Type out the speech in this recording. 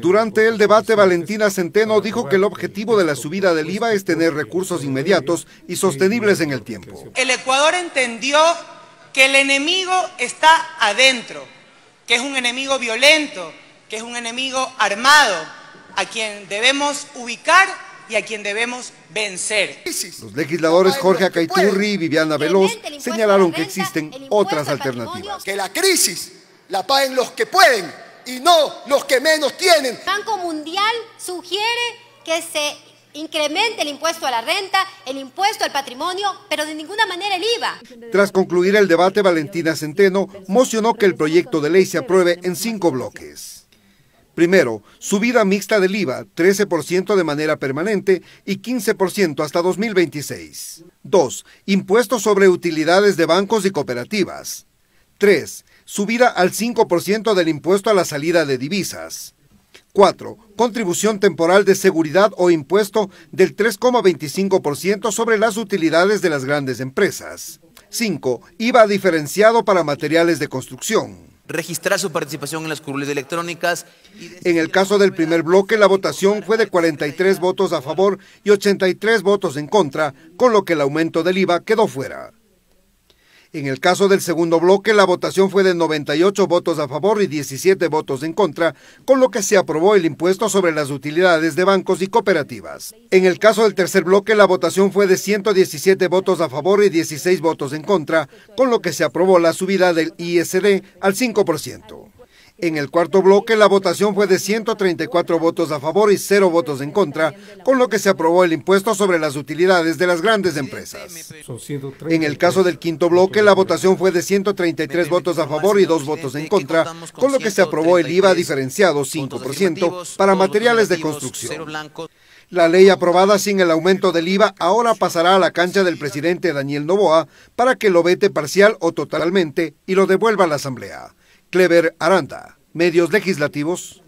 Durante el debate, Valentina Centeno dijo que el objetivo de la subida del IVA es tener recursos inmediatos y sostenibles en el tiempo. El Ecuador entendió que el enemigo está adentro, que es un enemigo violento, que es un enemigo armado, a quien debemos ubicar y a quien debemos vencer. Los legisladores Jorge Acaiturri y Viviana Veloz señalaron que existen otras alternativas. Que la crisis la paguen los que pueden y no los que menos tienen. Banco Mundial sugiere que se incremente el impuesto a la renta, el impuesto al patrimonio, pero de ninguna manera el IVA. Tras concluir el debate, Valentina Centeno mocionó que el proyecto de ley se apruebe en cinco bloques. Primero, subida mixta del IVA, 13% de manera permanente y 15% hasta 2026. Dos, impuestos sobre utilidades de bancos y cooperativas. 3. Subida al 5% del impuesto a la salida de divisas. 4. Contribución temporal de seguridad o impuesto del 3,25% sobre las utilidades de las grandes empresas. 5. IVA diferenciado para materiales de construcción registrar su participación en las curules electrónicas. en el caso del primer bloque, la votación fue de 43 votos a favor y 83 votos en contra, con lo que el aumento del IVA quedó fuera. En el caso del segundo bloque, la votación fue de 98 votos a favor y 17 votos en contra, con lo que se aprobó el impuesto sobre las utilidades de bancos y cooperativas. En el caso del tercer bloque, la votación fue de 117 votos a favor y 16 votos en contra, con lo que se aprobó la subida del ISD al 5%. En el cuarto bloque, la votación fue de 134 votos a favor y 0 votos en contra, con lo que se aprobó el impuesto sobre las utilidades de las grandes empresas. En el caso del quinto bloque, la votación fue de 133 votos a favor y 2 votos en contra, con lo que se aprobó el IVA diferenciado 5% para materiales de construcción. La ley aprobada sin el aumento del IVA ahora pasará a la cancha del presidente Daniel Novoa para que lo vete parcial o totalmente y lo devuelva a la Asamblea. Clever Aranda, Medios Legislativos.